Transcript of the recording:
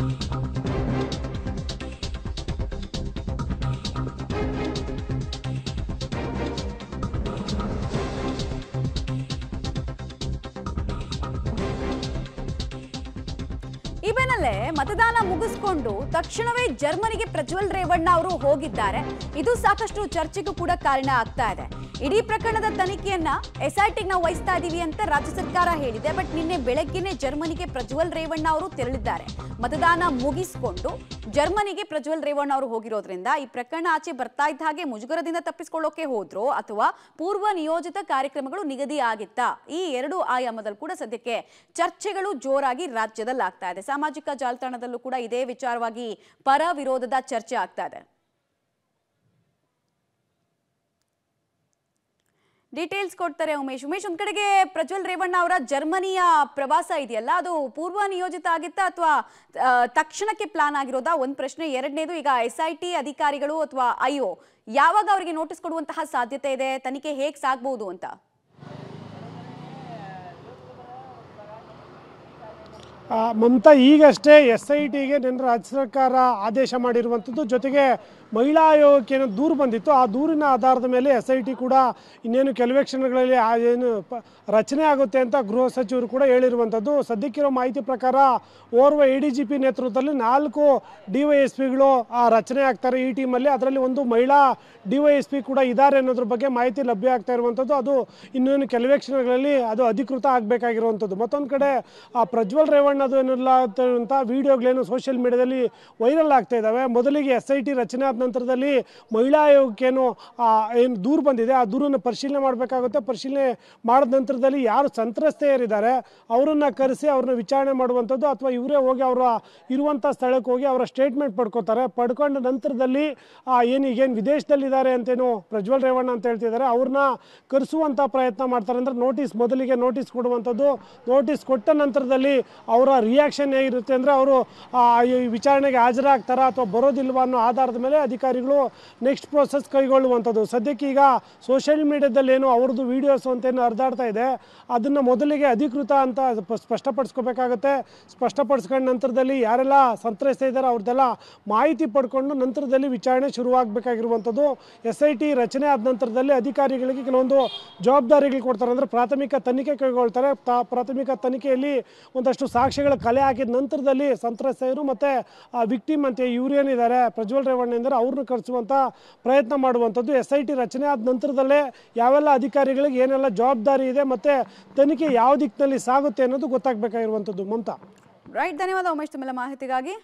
Thank you. ಈ ಮತದಾನ ಮುಗಿಸ್ಕೊಂಡು ತಕ್ಷಣವೇ ಜರ್ಮನಿಗೆ ಪ್ರಜ್ವಲ್ ರೇವಣ್ಣ ಅವರು ಹೋಗಿದ್ದಾರೆ ಇದು ಸಾಕಷ್ಟು ಚರ್ಚೆಗೂ ಕೂಡ ಕಾರಣ ಆಗ್ತಾ ಇದೆ ಇಡೀ ಪ್ರಕರಣದ ತನಿಖೆಯನ್ನ ಎಸ್ಐಟಿಗೆ ನಾವು ವಹಿಸ್ತಾ ಇದೀವಿ ಅಂತ ರಾಜ್ಯ ಸರ್ಕಾರ ಹೇಳಿದೆ ಬಟ್ ನಿನ್ನೆ ಬೆಳಗ್ಗೆನೆ ಜರ್ಮನಿಗೆ ಪ್ರಜ್ವಲ್ ರೇವಣ್ಣ ಅವರು ತೆರಳಿದ್ದಾರೆ ಮತದಾನ ಮುಗಿಸ್ಕೊಂಡು ಜರ್ಮನಿಗೆ ಪ್ರಜ್ವಲ್ ರೇವಣ್ಣ ಅವರು ಹೋಗಿರೋದ್ರಿಂದ ಈ ಪ್ರಕರಣ ಆಚೆ ಬರ್ತಾ ಇದ್ದ ಹಾಗೆ ಮುಜುಗರದಿಂದ ತಪ್ಪಿಸ್ಕೊಳ್ಳೋಕೆ ಹೋದ್ರು ಅಥವಾ ಪೂರ್ವ ನಿಯೋಜಿತ ಕಾರ್ಯಕ್ರಮಗಳು ನಿಗದಿ ಆಗಿತ್ತಾ ಈ ಎರಡು ಆಯಾಮದಲ್ಲಿ ಕೂಡ ಸದ್ಯಕ್ಕೆ ಚರ್ಚೆಗಳು ಜೋರಾಗಿ ರಾಜ್ಯದಲ್ಲಾಗ್ತಾ ಇದೆ ಸಾಮಾಜಿಕ ಜಾಲತಾಣದಲ್ಲೂ ಕೂಡ ಇದೇ ವಿಚಾರವಾಗಿ ಪರ ವಿರೋಧದ ಚರ್ಚೆ ಆಗ್ತಾ ಇದೆ ಡೀಟೇಲ್ಸ್ ಕೊಡ್ತಾರೆ ಉಮೇಶ್ ಉಮೇಶ್ ಒಂದ್ ಕಡೆಗೆ ಪ್ರಜ್ವಲ್ ರೇವಣ್ಣ ಅವರ ಜರ್ಮನಿಯ ಪ್ರವಾಸ ಇದೆಯಲ್ಲ ಅದು ಪೂರ್ವ ನಿಯೋಜಿತ ಆಗಿತ್ತಾ ಅಥವಾ ತಕ್ಷಣಕ್ಕೆ ಪ್ಲಾನ್ ಆಗಿರೋದಾ ಒಂದ್ ಪ್ರಶ್ನೆ ಎರಡನೇದು ಈಗ ಎಸ್ ಟಿ ಅಧಿಕಾರಿಗಳು ಅಥವಾ ಐಒ ಯಾವಾಗ ಅವರಿಗೆ ನೋಟಿಸ್ ಕೊಡುವಂತಹ ಸಾಧ್ಯತೆ ಇದೆ ತನಿಖೆ ಹೇಗ್ ಸಾಗಬಹುದು ಅಂತ ಮಮತಾ ಈಗಷ್ಟೇ ಎಸ್ ಐ ಟಿಗೆ ನಿನ್ನೆ ರಾಜ್ಯ ಸರ್ಕಾರ ಆದೇಶ ಮಾಡಿರುವಂಥದ್ದು ಜೊತೆಗೆ ಮಹಿಳಾ ಆಯೋಗಕ್ಕೆ ಏನೋ ದೂರು ಬಂದಿತ್ತು ಆ ದೂರಿನ ಆಧಾರದ ಮೇಲೆ ಎಸ್ ಐ ಟಿ ಕೂಡ ಇನ್ನೇನು ಕೆಲವೇ ಕ್ಷಣಗಳಲ್ಲಿ ಏನು ರಚನೆ ಆಗುತ್ತೆ ಅಂತ ಗೃಹ ಸಚಿವರು ಕೂಡ ಹೇಳಿರುವಂಥದ್ದು ಸದ್ಯಕ್ಕಿರೋ ಮಾಹಿತಿ ಪ್ರಕಾರ ಓರ್ವ ಎ ಡಿ ಜಿ ಪಿ ನೇತೃತ್ವದಲ್ಲಿ ನಾಲ್ಕು ಡಿ ವೈ ಎಸ್ ಪಿಗಳು ಆ ರಚನೆ ಆಗ್ತಾರೆ ಈ ಟೀಮಲ್ಲಿ ಅದರಲ್ಲಿ ಒಂದು ಮಹಿಳಾ ಡಿ ವೈ ಎಸ್ ಪಿ ಕೂಡ ಇದ್ದಾರೆ ಅನ್ನೋದ್ರ ಬಗ್ಗೆ ಮಾಹಿತಿ ಲಭ್ಯ ಆಗ್ತಾ ಇರುವಂಥದ್ದು ಅದು ಇನ್ನೇನು ಕೆಲವೇ ಕ್ಷಣಗಳಲ್ಲಿ ಅದು ಅಧಿಕೃತ ಆಗಬೇಕಾಗಿರುವಂಥದ್ದು ಮತ್ತೊಂದು ಕಡೆ ಆ ಪ್ರಜ್ವಲ್ ರೇವಣ್ಣ ಅನ್ನೋದು ಏನಿಲ್ಲ ಅಂತ ವಿಡಿಯೋಗಳೇನು ಸೋಷಿಯಲ್ ಮೀಡಿಯಾದಲ್ಲಿ ವೈರಲ್ ಆಗ್ತಾ ಇದ್ದಾವೆ ಮೊದಲಿಗೆ ಎಸ್ ಐ ಟಿ ರಚನೆ ಆದ ನಂತರದಲ್ಲಿ ಮಹಿಳಾ ಆಯೋಗಕ್ಕೆ ಏನು ದೂರು ಬಂದಿದೆ ಆ ದೂರನ್ನು ಪರಿಶೀಲನೆ ಮಾಡಬೇಕಾಗುತ್ತೆ ಪರಿಶೀಲನೆ ಮಾಡಿದ ನಂತರದಲ್ಲಿ ಯಾರು ಸಂತ್ರಸ್ತೆಯರಿದ್ದಾರೆ ಅವರನ್ನು ಕರೆಸಿ ಅವ್ರನ್ನ ವಿಚಾರಣೆ ಮಾಡುವಂಥದ್ದು ಅಥವಾ ಇವರೇ ಹೋಗಿ ಅವರ ಇರುವಂಥ ಸ್ಥಳಕ್ಕೆ ಹೋಗಿ ಅವರ ಸ್ಟೇಟ್ಮೆಂಟ್ ಪಡ್ಕೋತಾರೆ ಪಡ್ಕೊಂಡ ನಂತರದಲ್ಲಿ ಏನೀಗೇನು ವಿದೇಶದಲ್ಲಿದ್ದಾರೆ ಅಂತೇನು ಪ್ರಜ್ವಲ್ ರೇವಣ್ಣ ಅಂತ ಹೇಳ್ತಿದ್ದಾರೆ ಅವ್ರನ್ನ ಕರೆಸುವಂಥ ಪ್ರಯತ್ನ ಮಾಡ್ತಾರೆ ಅಂದರೆ ನೋಟಿಸ್ ಮೊದಲಿಗೆ ನೋಟಿಸ್ ಕೊಡುವಂಥದ್ದು ನೋಟಿಸ್ ಕೊಟ್ಟ ನಂತರದಲ್ಲಿ ಅವರ ಬರುವ ರಿಯಾಕ್ಷನ್ ಹೇಗಿರುತ್ತೆ ಅಂದರೆ ಅವರು ಈ ವಿಚಾರಣೆಗೆ ಹಾಜರಾಗ್ತಾರಾ ಅಥವಾ ಬರೋದಿಲ್ವಾ ಅನ್ನೋ ಆಧಾರದ ಮೇಲೆ ಅಧಿಕಾರಿಗಳು ನೆಕ್ಸ್ಟ್ ಪ್ರೋಸೆಸ್ ಕೈಗೊಳ್ಳುವಂಥದ್ದು ಸದ್ಯಕ್ಕೆ ಈಗ ಸೋಷಿಯಲ್ ಮೀಡಿಯಾದಲ್ಲಿ ಏನು ಅವ್ರದ್ದು ವೀಡಿಯೋಸ್ ಏನು ಹರಿದಾಡ್ತಾ ಇದೆ ಅದನ್ನು ಮೊದಲಿಗೆ ಅಧಿಕೃತ ಅಂತ ಸ್ಪಷ್ಟಪಡಿಸ್ಕೋಬೇಕಾಗತ್ತೆ ಸ್ಪಷ್ಟಪಡಿಸ್ಕೊಂಡ ನಂತರದಲ್ಲಿ ಯಾರೆಲ್ಲ ಸಂತ್ರಸ್ತ ಇದ್ದಾರೆ ಅವ್ರದ್ದೆಲ್ಲ ಮಾಹಿತಿ ಪಡ್ಕೊಂಡು ನಂತರದಲ್ಲಿ ವಿಚಾರಣೆ ಶುರುವಾಗಬೇಕಾಗಿರುವಂಥದ್ದು ಎಸ್ ಐ ಟಿ ರಚನೆ ಆದ ನಂತರದಲ್ಲಿ ಅಧಿಕಾರಿಗಳಿಗೆ ಕೆಲವೊಂದು ಜವಾಬ್ದಾರಿಗಳು ಕೊಡ್ತಾರೆ ಅಂದರೆ ಪ್ರಾಥಮಿಕ ತನಿಖೆ ಕೈಗೊಳ್ತಾರೆ ಪ್ರಾಥಮಿಕ ತನಿಖೆಯಲ್ಲಿ ಒಂದಷ್ಟು ಸಾಕ್ಷಿ ಕಲೆ ಹಾಕಿದ ನಂತರದಲ್ಲಿ ಸಂತ್ರಸ್ತೆಯರು ಮತ್ತು ವಿಕ್ಟಿಮ್ ಅಂತ ಇವ್ರು ಏನಿದ್ದಾರೆ ಪ್ರಜ್ವಲ್ ರೇವಣ್ಣ ಎಂದರೆ ಅವ್ರನ್ನ ಕರೆಸುವಂಥ ಪ್ರಯತ್ನ ಮಾಡುವಂಥದ್ದು ಎಸ್ ಐ ಟಿ ರಚನೆ ಆದ ನಂತರದಲ್ಲೇ ಯಾವೆಲ್ಲ ಅಧಿಕಾರಿಗಳಿಗೆ ಏನೆಲ್ಲ ಜವಾಬ್ದಾರಿ ಇದೆ ಮತ್ತು ತನಿಖೆ ಯಾವ ದಿಕ್ಕಿನಲ್ಲಿ ಸಾಗುತ್ತೆ ಅನ್ನೋದು ಗೊತ್ತಾಗಬೇಕಾಗಿರುವಂಥದ್ದು ಮಮತಾ ರೈಟ್ ಧನ್ಯವಾದ ಉಮೇಶ್ ತಮ್ಮೆಲ್ಲ ಮಾಹಿತಿಗಾಗಿ